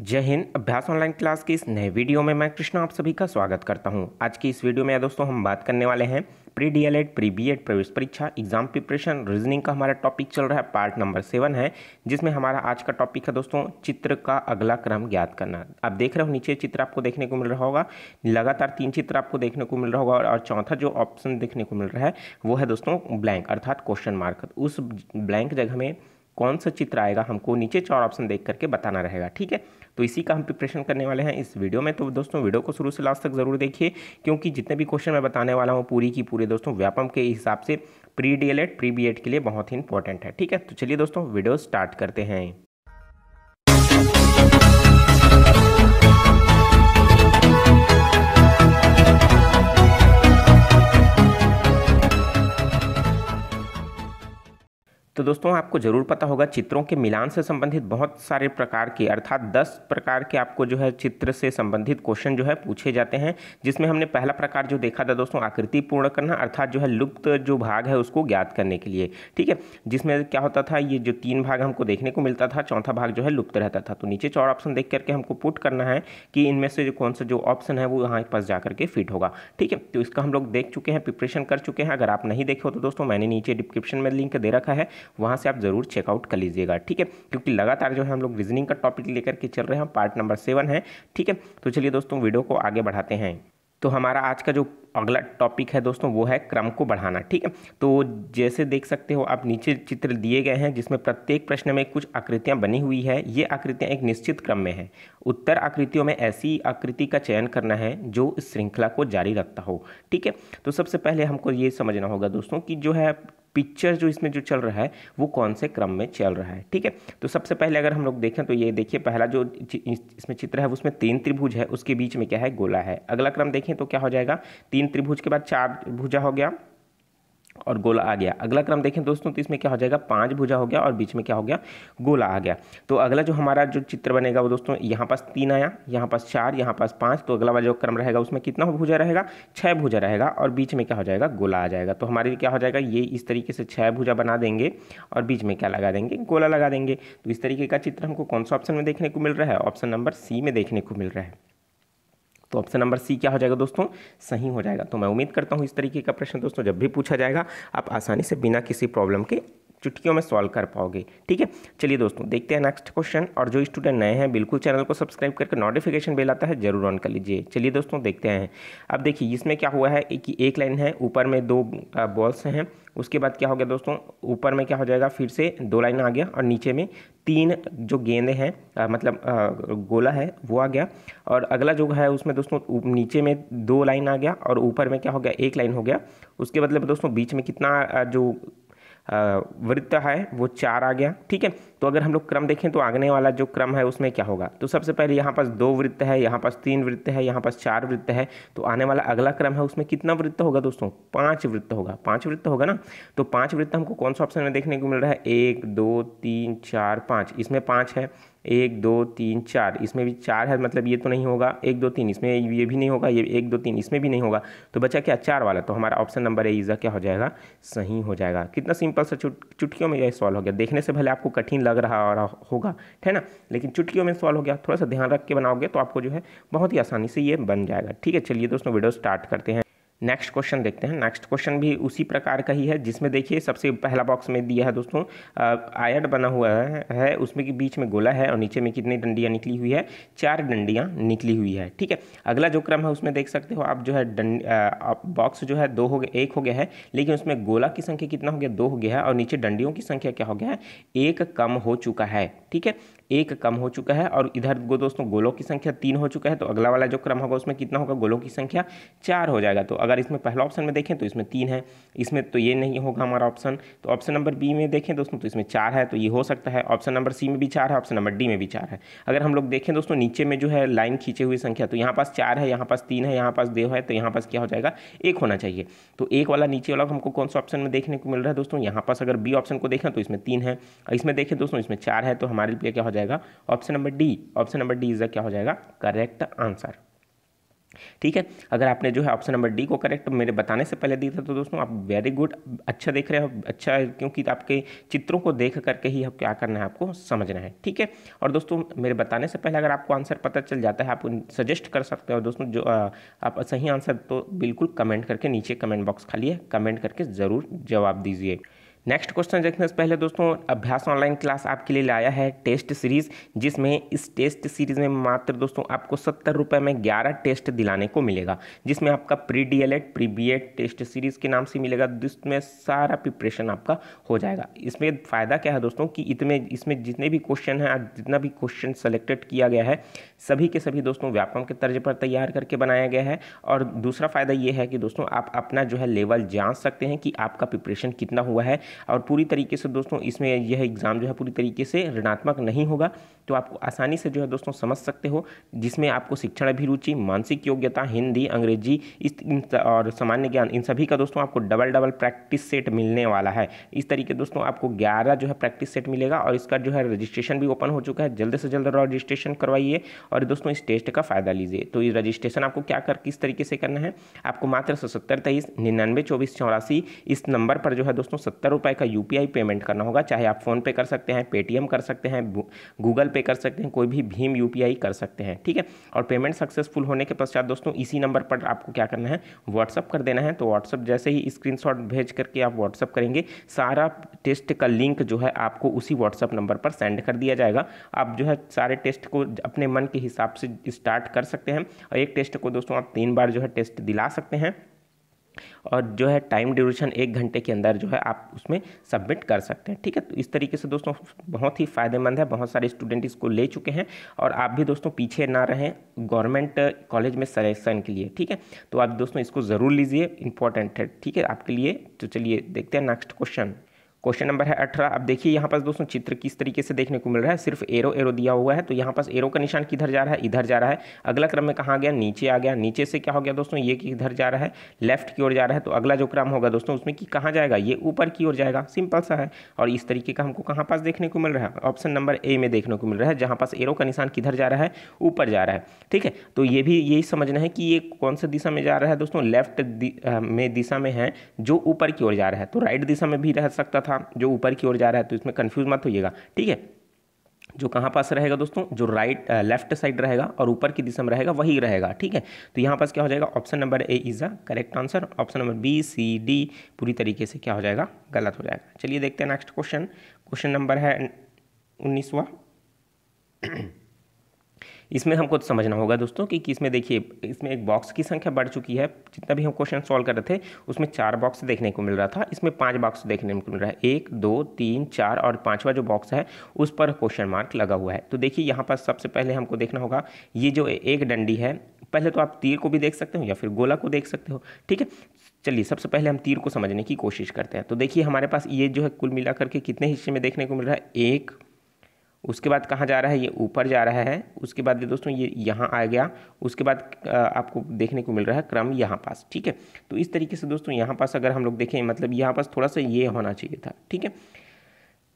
जय हिंद अभ्यास online class की इस नए वीडियो में मैं कृष्णा आप सभी का स्वागत करता हूं आज की इस वीडियो में दोस्तों हम बात करने वाले हैं pre D Ed pre B Ed प्रवेश परीक्षा एग्जाम प्रिपरेशन रीजनिंग का हमारा टॉपिक चल रहा है पार्ट नंबर सेवन है जिसमें हमारा आज का टॉपिक है दोस्तों चित्र का अगला क्रम ज्ञात करना आप देख रहे हो नीचे चित्र आपको देखने को मिल रहा होगा लगातार तीन चित्र आपको देखने को मिल रहा होगा और चौथा जो ऑप्शन देखने को मिल रहा है वो है दोस्तों ब्लैंक अर्थात क्वेश्चन मार्क उस ब्लैंक जगह में कौन सा चित्र आएगा हमको नीचे चार ऑप्शन देख करके बताना रहेगा ठीक है तो इसी का हम प्रिपरेशन करने वाले हैं इस वीडियो में तो दोस्तों वीडियो को शुरू से लास्ट तक ज़रूर देखिए क्योंकि जितने भी क्वेश्चन मैं बताने वाला हूँ पूरी की पूरी दोस्तों व्यापम के हिसाब से pre D El Ed pre B Ed के लिए बहुत ही इंपॉर्टेंट है ठीक है तो चलिए दोस्तों वीडियो स्टार्ट करते हैं तो दोस्तों आपको ज़रूर पता होगा चित्रों के मिलान से संबंधित बहुत सारे प्रकार के अर्थात दस प्रकार के आपको जो है चित्र से संबंधित क्वेश्चन जो है पूछे जाते हैं जिसमें हमने पहला प्रकार जो देखा था दोस्तों आकृति पूर्ण करना अर्थात जो है लुप्त जो भाग है उसको ज्ञात करने के लिए ठीक है जिसमें क्या होता था ये जो तीन भाग हमको देखने को मिलता था चौथा भाग जो है लुप्त रहता था तो नीचे चौड़ ऑप्शन देख करके हमको पुट करना है कि इनमें से जो कौन सा जो ऑप्शन है वो यहाँ पास जा करके फिट होगा ठीक है तो इसका हम लोग देख चुके हैं प्रिपरेशन कर चुके हैं अगर आप नहीं देखे हो तो दोस्तों मैंने नीचे डिस्क्रिप्शन में लिंक दे रखा है वहाँ से आप ज़रूर चेकआउट कर लीजिएगा ठीक है क्योंकि लगातार जो है हम लोग रीजनिंग का टॉपिक लेकर के चल रहे हैं पार्ट नंबर सेवन है ठीक है तो चलिए दोस्तों वीडियो को आगे बढ़ाते हैं तो हमारा आज का जो अगला टॉपिक है दोस्तों वो है क्रम को बढ़ाना ठीक है तो जैसे देख सकते हो आप नीचे चित्र दिए गए हैं जिसमें प्रत्येक प्रश्न में कुछ आकृतियां बनी हुई है ये आकृतियां एक निश्चित क्रम में है उत्तर आकृतियों में ऐसी आकृति का चयन करना है जो इस श्रृंखला को जारी रखता हो ठीक है तो सबसे पहले हमको ये समझना होगा दोस्तों कि जो है पिक्चर जो इसमें जो चल रहा है वो कौन से क्रम में चल रहा है ठीक है तो सबसे पहले अगर हम लोग देखें तो ये देखिए पहला जो इसमें चित्र है उसमें तीन त्रिभुज है उसके बीच में क्या है गोला है अगला क्रम देखें तो क्या हो जाएगा तीन तीन त्रिभुज के बाद चार भुजा हो गया और गोला आ गया अगला क्रम देखें दोस्तों तो इसमें क्या हो जाएगा पांच भुजा हो गया और बीच में क्या हो गया गोला आ गया तो अगला जो हमारा जो चित्र बनेगा वो दोस्तों यहाँ पास तीन आया यहाँ पास चार यहाँ पास पांच तो अगला वाला जो क्रम रहेगा उसमें कितना भुजा रहेगा छह भुजा रहेगा और बीच में क्या हो जाएगा गोला आ जाएगा तो हमारे क्या हो जाएगा ये इस तरीके से छः भुजा बना देंगे और बीच में क्या लगा देंगे गोला लगा देंगे तो इस तरीके का चित्र हमको कौन सा ऑप्शन में देखने को मिल रहा है ऑप्शन नंबर सी में देखने को मिल रहा है तो ऑप्शन नंबर सी क्या हो जाएगा दोस्तों सही हो जाएगा तो मैं उम्मीद करता हूँ इस तरीके का प्रश्न दोस्तों जब भी पूछा जाएगा आप आसानी से बिना किसी प्रॉब्लम के चुटकियों में सॉल्व कर पाओगे ठीक है चलिए दोस्तों देखते हैं नेक्स्ट क्वेश्चन और जो स्टूडेंट नए हैं बिल्कुल चैनल को सब्सक्राइब करके नोटिफिकेशन बेल आता है जरूर ऑन कर लीजिए चलिए दोस्तों देखते हैं अब देखिए इसमें क्या हुआ है कि एक लाइन है ऊपर में दो बॉल्स हैं उसके बाद क्या हो गया दोस्तों ऊपर में क्या हो जाएगा फिर से दो लाइन आ गया और नीचे में तीन जो गेंद हैं मतलब आ, गोला है वो आ गया और अगला जो है उसमें दोस्तों नीचे में दो लाइन आ गया और ऊपर में क्या हो गया एक लाइन हो गया उसके मतलब दोस्तों बीच में कितना जो वृत्त है वो चार आ गया ठीक है तो अगर हम लोग क्रम देखें तो आगने वाला जो क्रम है उसमें क्या होगा तो सबसे पहले यहाँ पास दो वृत्त है यहाँ पास तीन वृत्त है यहाँ पास चार वृत्त है तो आने वाला अगला क्रम है उसमें कितना वृत्त होगा दोस्तों पाँच वृत्त होगा पाँच वृत्त होगा ना तो पाँच वृत्त हमको कौन सा ऑप्शन में देखने को मिल रहा है एक दो तीन चार पाँच इसमें पाँच है एक दो तीन चार इसमें भी चार है मतलब ये तो नहीं होगा एक दो तीन इसमें ये भी नहीं होगा ये एक दो तीन इसमें भी नहीं होगा तो बचा क्या चार वाला तो हमारा ऑप्शन नंबर ए इज़ा क्या हो जाएगा सही हो जाएगा कितना सिंपल सा चुट चुटकियों में यह सॉल्व हो गया देखने से भले आपको कठिन लग रहा होगा है ना लेकिन चुटकियों में सॉल्व हो गया थोड़ा सा ध्यान रख के बनाओगे तो आपको जो है बहुत ही आसानी से ये बन जाएगा ठीक है चलिए दोस्तों वीडियो स्टार्ट करते हैं नेक्स्ट क्वेश्चन देखते हैं नेक्स्ट क्वेश्चन भी उसी प्रकार का ही है जिसमें देखिए सबसे पहला बॉक्स में दिया है दोस्तों आयट बना हुआ है, है उसमें के बीच में गोला है और नीचे में कितनी डंडियाँ निकली हुई है चार डंडियाँ निकली हुई है ठीक है अगला जो क्रम है उसमें देख सकते हो आप जो है बॉक्स जो है दो हो गया एक हो गया है लेकिन उसमें गोला की संख्या कितना हो गया दो हो गया है और नीचे डंडियों की संख्या क्या हो गया है एक कम हो चुका है ठीक है एक कम हो चुका है और इधर गो दोस्तों गोलों की संख्या तीन हो चुका है तो अगला वाला जो क्रम होगा उसमें कितना होगा गोलों की संख्या चार हो जाएगा तो अगर इसमें पहला ऑप्शन में देखें तो इसमें तीन है इसमें तो ये नहीं होगा हमारा ऑप्शन तो ऑप्शन नंबर बी में देखें दोस्तों तो इसमें चार है तो ये हो सकता है ऑप्शन नंबर सी में भी चार है ऑप्शन नंबर डी में भी चार है अगर हम लोग देखें दोस्तों नीचे में जो है लाइन खींचे हुई संख्या तो यहाँ पास चार है यहाँ पास तीन है यहाँ पास दो है तो यहाँ पास क्या हो जाएगा एक होना चाहिए तो एक वाला नीचे वाला हमको कौन सा ऑप्शन में देखने को मिल रहा है दोस्तों यहाँ पास अगर बी ऑप्शन को देखें तो इसमें तीन है इसमें देखें दोस्तों इसमें चार है तो हमारे लिए क्या जाएगा option number D option number D is the क्या हो जाएगा करेक्ट आंसर ठीक है अगर आपने जो है ऑप्शन नंबर डी को करेक्ट मेरे बताने से पहले दिया था तो दोस्तों आप वेरी गुड अच्छा देख रहे हो अच्छा क्योंकि तो आपके चित्रों को देख करके ही अब क्या करना है आपको समझना है ठीक है और दोस्तों मेरे बताने से पहले अगर आपको आंसर पता चल जाता है आप सजेस्ट कर सकते हो दोस्तों जो आ, आप सही आंसर तो बिल्कुल कमेंट करके नीचे कमेंट बॉक्स खाली है कमेंट करके ज़रूर जवाब दीजिए नेक्स्ट क्वेश्चन देखने से पहले दोस्तों अभ्यास ऑनलाइन क्लास आपके लिए लाया है टेस्ट सीरीज जिसमें इस टेस्ट सीरीज में मात्र दोस्तों आपको सत्तर रुपये में ग्यारह टेस्ट दिलाने को मिलेगा जिसमें आपका pre D El Ed pre B Ed test series के नाम से मिलेगा जिसमें सारा प्रिपरेशन आपका हो जाएगा इसमें फ़ायदा क्या है दोस्तों कि इतने इसमें जितने भी क्वेश्चन हैं जितना भी क्वेश्चन सेलेक्टेड किया गया है सभी के सभी दोस्तों व्यापम के तर्ज पर तैयार करके बनाया गया है और दूसरा फ़ायदा ये है कि दोस्तों आप अपना जो है लेवल जान सकते हैं कि आपका प्रिपरेशन कितना हुआ है और पूरी तरीके से दोस्तों इसमें यह एग्ज़ाम जो है पूरी तरीके से ऋणात्मक नहीं होगा तो आप आसानी से जो है दोस्तों समझ सकते हो जिसमें आपको शिक्षण अभिरुचि मानसिक योग्यता हिंदी अंग्रेजी इस और सामान्य ज्ञान इन सभी का दोस्तों आपको डबल डबल प्रैक्टिस सेट मिलने वाला है इस तरीके दोस्तों आपको ग्यारह जो है प्रैक्टिस सेट मिलेगा और इसका जो है रजिस्ट्रेशन भी ओपन हो चुका है जल्द से जल्द रजिस्ट्रेशन करवाइए और दोस्तों इस टेस्ट का फ़ायदा लीजिए तो ये रजिस्ट्रेशन आपको क्या कर किस तरीके से करना है आपको मात्र सत्तर तेईस निन्यानवे चौबीस चौरासी इस नंबर पर जो है दोस्तों सत्तर रुपए का यू पेमेंट करना होगा चाहे आप फ़ोनपे कर सकते हैं पेटीएम कर सकते हैं गूगल पे कर सकते हैं कोई भी भीम यू कर सकते हैं ठीक है और पेमेंट सक्सेसफुल होने के पश्चात दोस्तों इसी नंबर पर आपको क्या करना है व्हाट्सअप कर देना है तो व्हाट्सअप जैसे ही स्क्रीन भेज करके आप व्हाट्सअप करेंगे सारा टेस्ट का लिंक जो है आपको उसी व्हाट्सअप नंबर पर सेंड कर दिया जाएगा आप जो है सारे टेस्ट को अपने मन के हिसाब से स्टार्ट कर सकते हैं और एक टेस्ट को दोस्तों आप तीन बार जो है टेस्ट दिला सकते हैं और जो है टाइम ड्यूरेशन एक घंटे के अंदर जो है आप उसमें सबमिट कर सकते हैं ठीक है तो इस तरीके से दोस्तों बहुत ही फ़ायदेमंद है बहुत सारे स्टूडेंट इसको ले चुके हैं और आप भी दोस्तों पीछे ना रहें गवर्नमेंट कॉलेज में सलेक्शन के लिए ठीक है तो आप दोस्तों इसको ज़रूर लीजिए इंपॉर्टेंट है ठीक है आपके लिए तो चलिए देखते हैं नेक्स्ट क्वेश्चन क्वेश्चन नंबर है अठारह अब देखिए यहाँ पास दोस्तों चित्र किस तरीके से देखने को मिल रहा है सिर्फ एरो एरो दिया हुआ है तो यहाँ पास एरो का निशान किधर जा रहा है इधर जा रहा है अगला क्रम में कहाँ गया नीचे आ गया नीचे से क्या हो गया दोस्तों ये कि इधर जा रहा है लेफ्ट की ओर जा रहा है तो अगला जो क्रम होगा दोस्तों उसमें कि कहाँ जाएगा ये ऊपर की ओर जाएगा सिंपल सा है और इस तरीके का हमको कहाँ पास देखने को मिल रहा है ऑप्शन नंबर ए में देखने को मिल रहा है जहाँ पास एरो का निशान किधर जा रहा है ऊपर जा रहा है ठीक है तो ये भी यही समझना है कि ये कौन सा दिशा में जा रहा है दोस्तों लेफ्ट में दिशा में है जो ऊपर की ओर जा रहा है तो राइट दिशा में भी रह सकता था था जो ऊपर की ओर जा रहा है तो इसमें कन्फ्यूज मत होइएगा ठीक है जो कहाँ पास रहेगा दोस्तों जो राइट लेफ्ट साइड रहेगा और ऊपर की दिशा में रहेगा वही रहेगा ठीक है तो यहाँ पास क्या हो जाएगा option number A is a correct answer option number B C D पूरी तरीके से क्या हो जाएगा गलत हो जाएगा चलिए देखते हैं नेक्स्ट क्वेश्चन क्वेश्चन नंबर है उन्नीसवा इसमें हमको समझना होगा दोस्तों कि किस देखिए इसमें एक बॉक्स की संख्या बढ़ चुकी है जितना भी हम क्वेश्चन सॉल्व कर रहे थे उसमें चार बॉक्स देखने को मिल रहा था इसमें पाँच बॉक्स देखने को मिल रहा है एक दो तीन चार और पाँचवा जो बॉक्स है उस पर क्वेश्चन मार्क लगा हुआ है तो देखिए यहाँ पर सबसे पहले हमको देखना होगा ये जो एक डंडी है पहले तो आप तीर को भी देख सकते हो या फिर गोला को देख सकते हो ठीक है चलिए सबसे पहले हम तीर को समझने की कोशिश करते हैं तो देखिए हमारे पास ये जो है कुल मिलाकर के कितने हिस्से में देखने को मिल रहा है एक उसके बाद कहाँ जा रहा है ये ऊपर जा रहा है उसके बाद ये दोस्तों ये यहाँ आ गया उसके बाद आपको देखने को मिल रहा है क्रम यहाँ पास ठीक है तो इस तरीके से दोस्तों यहाँ पास अगर हम लोग देखें मतलब यहाँ पास थोड़ा सा ये होना चाहिए था ठीक है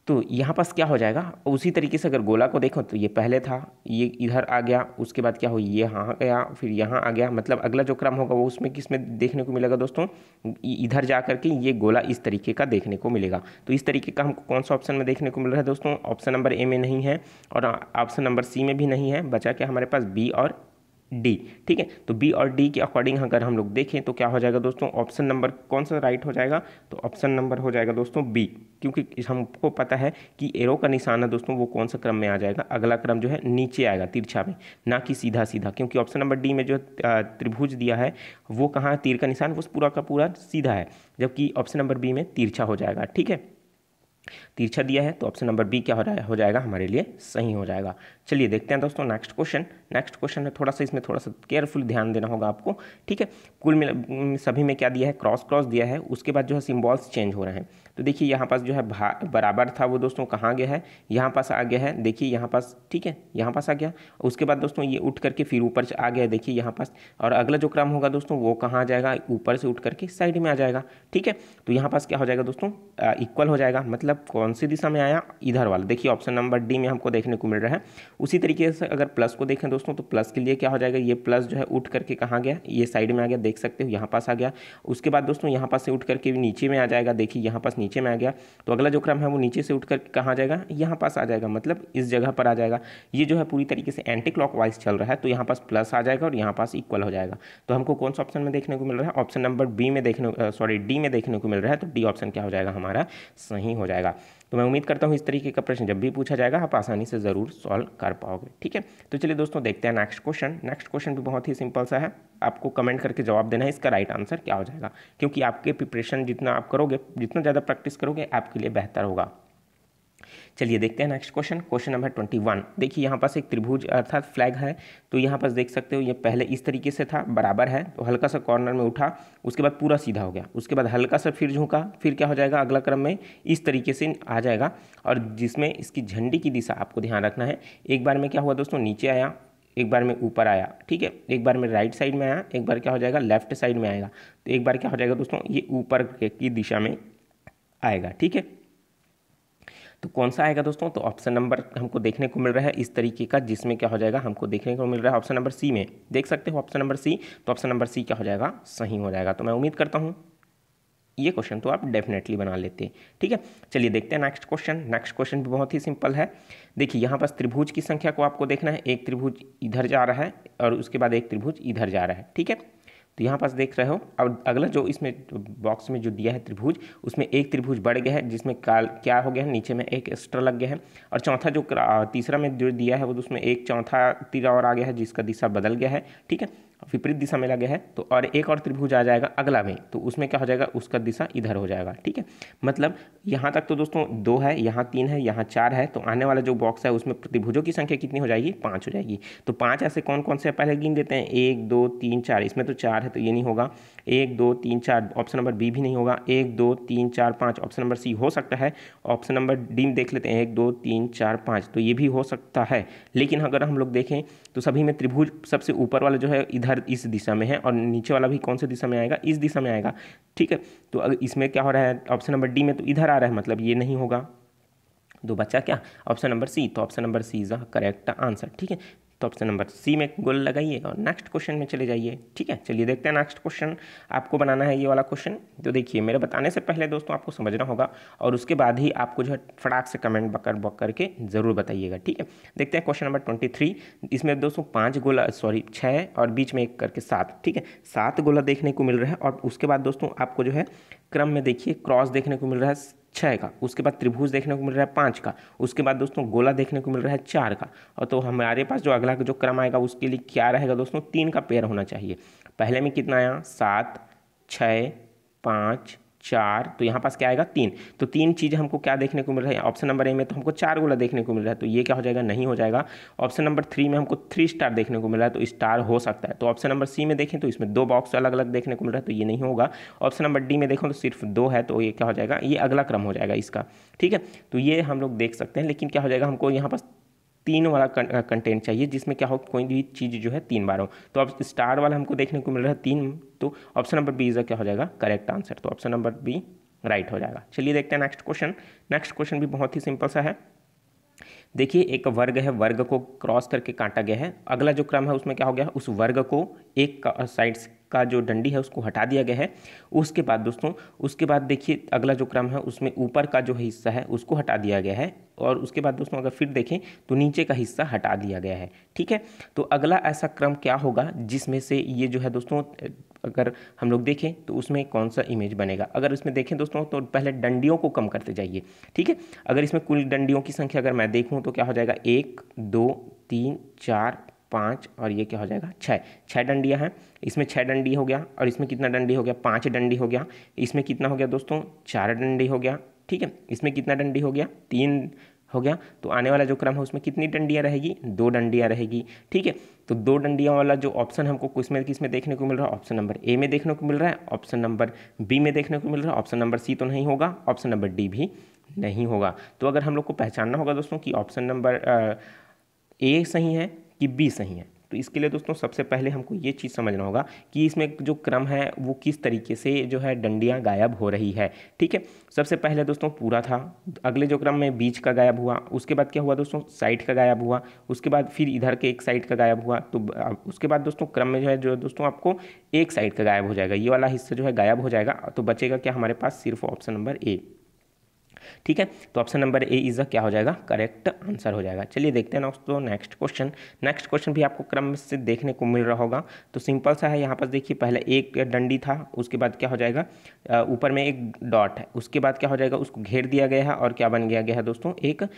तो यहाँ पास क्या हो जाएगा उसी तरीके से अगर गोला को देखो तो ये पहले था ये इधर आ गया उसके बाद क्या हो ये यहाँ गया फिर यहाँ आ गया मतलब अगला जो क्रम होगा वो उसमें किस में देखने को मिलेगा दोस्तों इधर जा करके ये गोला इस तरीके का देखने को मिलेगा तो इस तरीके का हमको कौन सा ऑप्शन में देखने को मिल रहा है दोस्तों ऑप्शन नंबर ए में नहीं है और ऑप्शन नंबर सी में भी नहीं है बचा क्या हमारे पास बी और डी ठीक है तो बी और डी के अकॉर्डिंग अगर हम लोग देखें तो क्या हो जाएगा दोस्तों ऑप्शन नंबर कौन सा राइट हो जाएगा तो ऑप्शन नंबर हो जाएगा दोस्तों बी क्योंकि हमको पता है कि एरो का निशान है दोस्तों वो कौन सा क्रम में आ जाएगा अगला क्रम जो है नीचे आएगा तिरछा में ना कि सीधा सीधा क्योंकि ऑप्शन नंबर डी में जो त्रिभुज दिया है वो कहाँ तीर का निशान वो पूरा का पूरा सीधा है जबकि ऑप्शन नंबर बी में तिरछा हो जाएगा ठीक है तिरछा दिया है तो ऑप्शन नंबर बी क्या हो रहा है हो जाएगा हमारे लिए सही हो जाएगा चलिए देखते हैं दोस्तों नेक्स्ट क्वेश्चन नेक्स्ट क्वेश्चन है थोड़ा सा इसमें थोड़ा सा केयरफुल ध्यान देना होगा आपको ठीक है कुल मिला सभी में क्या दिया है क्रॉस क्रॉस दिया है उसके बाद जो है सिम्बॉल्स चेंज हो रहे हैं तो देखिए यहाँ पास जो है भा बराबर था वो दोस्तों कहाँ गया है यहाँ पास आ गया है देखिए यहाँ पास ठीक है यहाँ पास आ गया उसके बाद दोस्तों ये उठ करके फिर ऊपर आ गया देखिए यहाँ पास और अगला जो क्रम होगा दोस्तों वो कहाँ आ जाएगा ऊपर से उठ करके साइड में आ जाएगा ठीक है तो यहाँ पास क्या हो जाएगा दोस्तों इक्वल हो जाएगा मतलब कौन सी दिशा में आया इधर वाला देखिए ऑप्शन नंबर डी में हमको देखने को मिल रहा है उसी तरीके से अगर प्लस को देखें दोस्तों तो प्लस के लिए क्या हो जाएगा ये प्लस जो है उठ करके कहाँ गया ये साइड में आ गया देख सकते हो यहाँ पास आ गया उसके बाद दोस्तों यहाँ पास से उठ करके नीचे में आ जाएगा देखिए यहाँ पास नीचे में आ गया तो अगला जो क्रम है वो नीचे से उठ कर कहाँ जाएगा यहाँ पास आ जाएगा मतलब इस जगह पर आ जाएगा ये जो है पूरी तरीके से एंटी क्लॉक चल रहा है तो यहाँ पास प्लस आ जाएगा और यहाँ पास इक्वल हो जाएगा तो हमको कौन सा ऑप्शन में देखने को मिल रहा है ऑप्शन नंबर बी में देखने सॉरी डी में देखने को मिल रहा है तो डी ऑप्शन क्या हो जाएगा हमारा सही हो जाएगा तो मैं उम्मीद करता हूँ इस तरीके का प्रश्न जब भी पूछा जाएगा आप आसानी से ज़रूर सॉल्व कर पाओगे ठीक है तो चलिए दोस्तों देखते हैं नेक्स्ट क्वेश्चन नेक्स्ट क्वेश्चन भी बहुत ही सिंपल सा है आपको कमेंट करके जवाब देना है इसका राइट आंसर क्या हो जाएगा क्योंकि आपके प्रिपरेशन जितना आप करोगे जितना ज़्यादा प्रैक्टिस करोगे आपके लिए बेहतर होगा चलिए देखते हैं next question question number twenty one देखिए यहाँ पास एक त्रिभुज अर्थात फ्लैग है तो यहाँ पास देख सकते हो ये पहले इस तरीके से था बराबर है तो हल्का सा कॉर्नर में उठा उसके बाद पूरा सीधा हो गया उसके बाद हल्का सा फिर झुका फिर क्या हो जाएगा अगला क्रम में इस तरीके से आ जाएगा और जिसमें इसकी झंडी की दिशा आपको ध्यान रखना है एक बार में क्या हुआ दोस्तों नीचे आया एक बार में ऊपर आया ठीक है एक बार में राइट साइड में आया एक बार क्या हो जाएगा लेफ्ट साइड में आएगा तो एक बार क्या हो जाएगा दोस्तों ये ऊपर की दिशा में आएगा ठीक है तो कौन सा आएगा दोस्तों तो ऑप्शन नंबर हमको देखने को मिल रहा है इस तरीके का जिसमें क्या हो जाएगा हमको देखने को मिल रहा है ऑप्शन नंबर सी में देख सकते हो ऑप्शन नंबर सी तो ऑप्शन नंबर सी क्या हो जाएगा सही हो जाएगा तो मैं उम्मीद करता हूँ ये क्वेश्चन तो आप डेफिनेटली बना लेते ठीक है चलिए देखते हैं नेक्स्ट क्वेश्चन नेक्स्ट क्वेश्चन भी बहुत ही सिंपल है देखिए यहाँ पास त्रिभुज की संख्या को आपको देखना है एक त्रिभुज इधर जा रहा है और उसके बाद एक त्रिभुज इधर जा रहा है ठीक है तो यहाँ पास देख रहे हो अब अगला जो इसमें बॉक्स में जो दिया है त्रिभुज उसमें एक त्रिभुज बढ़ गया है जिसमें काल क्या हो गया है नीचे में एक एक्स्ट्रा लग गया है और चौथा जो तीसरा में जो दिया है वो तो उसमें एक चौथा तीर और आ गया है जिसका दिशा बदल गया है ठीक है विपरीत दिशा में लगे हैं तो और एक और त्रिभुज आ जाएगा अगला में तो उसमें क्या हो जाएगा उसका दिशा इधर हो जाएगा ठीक है मतलब यहाँ तक तो दोस्तों दो है यहाँ तीन है यहाँ चार है तो आने वाला जो बॉक्स है उसमें त्रिभुजों की संख्या कितनी हो जाएगी पाँच हो जाएगी तो पाँच ऐसे कौन कौन से पहले गिन देते हैं एक दो तीन चार इसमें तो चार है तो ये नहीं होगा एक दो तीन चार ऑप्शन नंबर बी भी नहीं होगा एक दो तीन चार पाँच ऑप्शन नंबर सी हो सकता है ऑप्शन नंबर डी देख लेते हैं एक दो तीन चार पाँच तो ये भी हो सकता है लेकिन अगर हम लोग देखें तो सभी में त्रिभुज सबसे ऊपर वाला जो है इधर इधर इस दिशा में है और नीचे वाला भी कौन से दिशा में आएगा इस दिशा में आएगा ठीक है तो अगर इसमें क्या हो रहा है ऑप्शन नंबर डी में तो इधर आ रहा है मतलब ये नहीं होगा तो बच्चा क्या ऑप्शन नंबर सी तो option number C is a correct answer ठीक है तो ऑप्शन नंबर सी में गोल लगाइए और नेक्स्ट क्वेश्चन में चले जाइए ठीक है चलिए देखते हैं नेक्स्ट क्वेश्चन आपको बनाना है ये वाला क्वेश्चन तो देखिए मेरे बताने से पहले दोस्तों आपको समझना होगा और उसके बाद ही आपको जो है फटाक से कमेंट बकर बक करके ज़रूर बताइएगा ठीक है देखते हैं क्वेश्चन नंबर ट्वेंटी थ्री इसमें दोस्तों पाँच गोला सॉरी छः और बीच में एक करके सात ठीक है सात गोला देखने को मिल रहा है और उसके बाद दोस्तों आपको जो है क्रम में देखिए क्रॉस देखने को मिल रहा है छः का उसके बाद त्रिभुज देखने को मिल रहा है पाँच का उसके बाद दोस्तों गोला देखने को मिल रहा है चार का और तो हमारे पास जो अगला जो क्रम आएगा उसके लिए क्या रहेगा दोस्तों तीन का पेयर होना चाहिए पहले में कितना आया सात छः पाँच चार तो यहाँ पास क्या आएगा तीन तो तीन चीज़ हमको क्या देखने को मिल रहा है ऑप्शन नंबर ए में तो हमको चार गोला देखने को मिल रहा है तो ये क्या हो जाएगा नहीं हो जाएगा ऑप्शन नंबर थ्री में हमको थ्री स्टार देखने को मिल रहा है तो स्टार हो सकता है तो ऑप्शन नंबर सी में देखें तो इसमें दो बॉक्स अलग अलग देखने को मिल रहा है तो ये नहीं होगा ऑप्शन नंबर डी में देखो तो सिर्फ दो है तो ये क्या हो जाएगा ये अगला क्रम हो जाएगा इसका ठीक है तो ये हम लोग देख सकते हैं लेकिन क्या हो जाएगा हमको यहाँ पास तीन वाला कंटेंट चाहिए जिसमें क्या हो कोई भी चीज़ जो है तीन बार हो तो अब स्टार वाला हमको देखने को मिल रहा है तीन तो ऑप्शन नंबर बी इज़ क्या हो जाएगा करेक्ट आंसर तो ऑप्शन नंबर बी राइट हो जाएगा चलिए देखते हैं नेक्स्ट क्वेश्चन नेक्स्ट क्वेश्चन भी बहुत ही सिंपल सा है देखिए एक वर्ग है वर्ग को क्रॉस करके काटा गया है अगला जो क्रम है उसमें क्या हो गया उस वर्ग को एक साइड का जो डंडी है उसको हटा दिया गया है उसके बाद दोस्तों उसके बाद देखिए अगला जो क्रम है उसमें ऊपर का जो हिस्सा है उसको हटा दिया गया है और उसके बाद दोस्तों अगर फिर देखें तो नीचे का हिस्सा हटा दिया गया है ठीक है तो अगला ऐसा क्रम क्या होगा जिसमें से ये जो है दोस्तों अगर हम लोग देखें तो उसमें कौन सा इमेज बनेगा अगर इसमें देखें दोस्तों तो पहले डंडियों को कम करते जाइए ठीक है अगर इसमें कुल डंडियों की संख्या अगर मैं देखूँ तो क्या हो जाएगा एक दो तीन चार पाँच और ये क्या हो जाएगा छः छः डंडियाँ हैं इसमें छः डंडी हो गया और इसमें कितना डंडी हो गया पाँच डंडी हो गया इसमें कितना हो गया दोस्तों चार डंडी हो गया ठीक है इसमें कितना डंडी हो गया तीन हो गया तो आने वाला जो क्रम है उसमें कितनी डंडियाँ रहेगी दो डंडियाँ रहेगी ठीक है तो दो डंडियाँ वाला जो ऑप्शन हमको किस में किस में देखने को मिल रहा है ऑप्शन नंबर ए में देखने को मिल रहा है ऑप्शन नंबर बी में देखने को मिल रहा है ऑप्शन नंबर सी तो नहीं होगा ऑप्शन नंबर डी भी नहीं होगा तो अगर हम लोग को पहचानना होगा दोस्तों कि ऑप्शन नंबर ए सही है कि बी सही है तो इसके लिए दोस्तों सबसे पहले हमको ये चीज़ समझना होगा कि इसमें जो क्रम है वो किस तरीके से जो है डंडियाँ गायब हो रही है ठीक है सबसे पहले दोस्तों पूरा था अगले जो क्रम में बीच का गायब हुआ उसके बाद क्या हुआ दोस्तों साइड का गायब हुआ उसके बाद फिर इधर के एक साइड का गायब हुआ तो उसके बाद दोस्तों क्रम में जो है जो दोस्तों आपको एक साइड का गायब हो जाएगा ये वाला हिस्सा जो है गायब हो जाएगा तो बचेगा क्या हमारे पास सिर्फ ऑप्शन नंबर ए ठीक है तो ऑप्शन नंबर ए इज़ क्या हो जाएगा करेक्ट आंसर हो जाएगा चलिए देखते हैं दोस्तों नेक्स्ट क्वेश्चन नेक्स्ट क्वेश्चन भी आपको क्रम से देखने को मिल रहा होगा तो सिंपल सा है यहाँ पर देखिए पहले एक डंडी था उसके बाद क्या हो जाएगा ऊपर में एक डॉट है उसके बाद क्या हो जाएगा उसको घेर दिया गया है और क्या बन गया गया है दोस्तों एक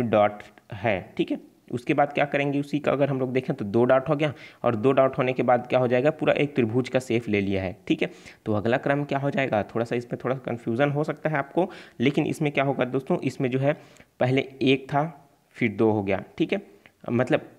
डॉट है ठीक है उसके बाद क्या करेंगे उसी का अगर हम लोग देखें तो दो डॉट हो गया और दो डॉट होने के बाद क्या हो जाएगा पूरा एक त्रिभुज का सेफ ले लिया है ठीक है तो अगला क्रम क्या हो जाएगा थोड़ा सा इसमें थोड़ा कन्फ्यूज़न हो सकता है आपको लेकिन इसमें क्या होगा दोस्तों इसमें जो है पहले एक था फिर दो हो गया ठीक है मतलब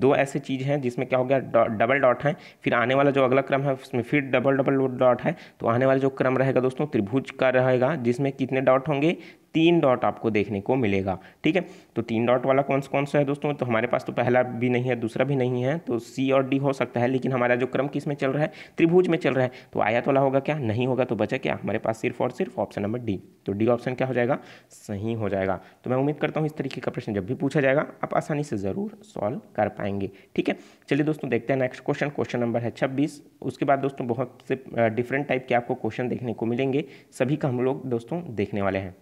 दो ऐसे चीज़ हैं जिसमें क्या हो गया डॉ डबल डॉट हैं फिर आने वाला जो अगला क्रम है उसमें फिर डबल डबल डॉट है तो आने वाला जो क्रम रहेगा दोस्तों त्रिभुज का रहेगा जिसमें कितने डॉट होंगे तीन डॉट आपको देखने को मिलेगा ठीक है तो तीन डॉट वाला कौन सा कौन सा है दोस्तों तो हमारे पास तो पहला भी नहीं है दूसरा भी नहीं है तो सी और डी हो सकता है लेकिन हमारा जो क्रम किस में चल रहा है त्रिभुज में चल रहा है तो आयात वाला होगा क्या नहीं होगा तो बचा क्या हमारे पास सिर्फ और सिर्फ ऑप्शन नंबर डी तो डी ऑप्शन क्या हो जाएगा सही हो जाएगा तो मैं उम्मीद करता हूँ इस तरीके का प्रश्न जब भी पूछा जाएगा आप आसानी से ज़रूर सॉल्व कर पाएंगे ठीक है चलिए दोस्तों देखते हैं नेक्स्ट क्वेश्चन क्वेश्चन नंबर है छब्बीस उसके बाद दोस्तों बहुत से डिफरेंट टाइप के आपको क्वेश्चन देखने को मिलेंगे सभी का हम लोग दोस्तों देखने वाले हैं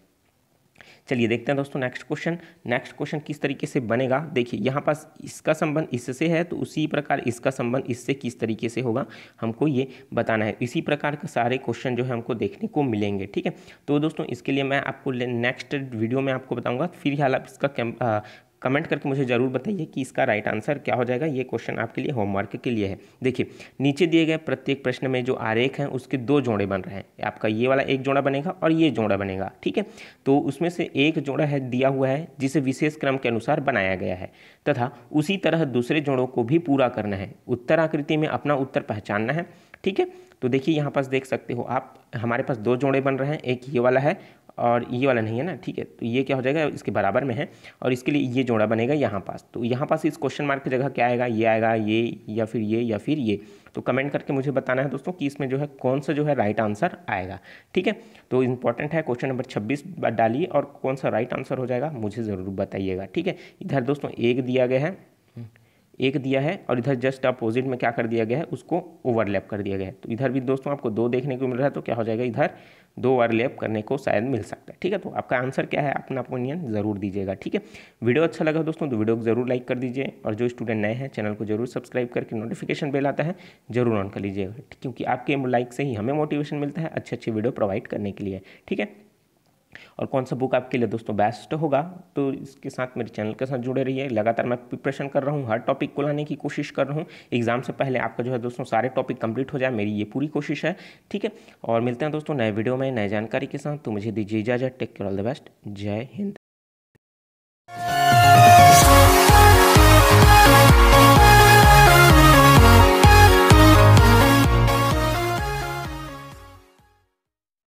चलिए देखते हैं दोस्तों नेक्स्ट क्वेश्चन नेक्स्ट क्वेश्चन किस तरीके से बनेगा देखिए यहाँ पास इसका संबंध इससे है तो उसी प्रकार इसका संबंध इससे किस तरीके से होगा हमको ये बताना है इसी प्रकार का सारे क्वेश्चन जो है हमको देखने को मिलेंगे ठीक है तो दोस्तों इसके लिए मैं आपको नेक्स्ट वीडियो में आपको बताऊँगा फिर हाल आप इसका कमेंट करके मुझे ज़रूर बताइए कि इसका राइट आंसर क्या हो जाएगा ये क्वेश्चन आपके लिए होमवर्क के लिए है देखिए नीचे दिए गए प्रत्येक प्रश्न में जो आरेख हैं उसके दो जोड़े बन रहे हैं आपका ये वाला एक जोड़ा बनेगा और ये जोड़ा बनेगा ठीक है तो उसमें से एक जोड़ा है दिया हुआ है जिसे विशेष क्रम के अनुसार बनाया गया है तथा उसी तरह दूसरे जोड़ों को भी पूरा करना है उत्तर आकृति में अपना उत्तर पहचानना है ठीक है तो देखिए यहाँ पास देख सकते हो आप हमारे पास दो जोड़े बन रहे हैं एक ये वाला है और ये वाला नहीं है ना ठीक है तो ये क्या हो जाएगा इसके बराबर में है और इसके लिए ये जोड़ा बनेगा यहाँ पास तो यहाँ पास इस क्वेश्चन मार्क की जगह क्या आएगा ये आएगा ये या फिर ये या फिर ये तो कमेंट करके मुझे बताना है दोस्तों कि इसमें जो है कौन सा जो है राइट आंसर आएगा ठीक है तो इंपॉर्टेंट है क्वेश्चन नंबर छब्बीस डालिए और कौन सा राइट आंसर हो जाएगा मुझे ज़रूर बताइएगा ठीक है इधर दोस्तों एक दिया गया है एक दिया है और इधर जस्ट अपोजिट में क्या कर दिया गया है उसको ओवरलैप कर दिया गया है तो इधर भी दोस्तों आपको दो देखने को मिल रहा है तो क्या हो जाएगा इधर दो ओवरलैप करने को शायद मिल सकता है ठीक है तो आपका आंसर क्या है अपना ओपिनियन ज़रूर दीजिएगा ठीक है वीडियो अच्छा लगा दोस्तों तो वीडियो को जरूर लाइक कर दीजिए और जो स्टूडेंट नए हैं चैनल को जरूर सब्सक्राइब करके नोटिफिकेशन बेल आता है जरूर ऑन कर लीजिएगा क्योंकि आपके लाइक से ही हमें मोटिवेशन मिलता है अच्छे अच्छे वीडियो प्रोवाइड करने के लिए ठीक है और कौन सा बुक आपके लिए दोस्तों बेस्ट होगा तो इसके साथ मेरे चैनल के साथ जुड़े रहिए लगातार मैं प्रिपरेशन कर रहा हूँ हर टॉपिक को लाने की कोशिश कर रहा हूँ एग्जाम से पहले आपका जो है दोस्तों सारे टॉपिक कंप्लीट हो जाए मेरी ये पूरी कोशिश है ठीक है और मिलते हैं दोस्तों नए वीडियो में नए जानकारी के साथ तो मुझे दीजिए इजाजत take care all the best जय हिंद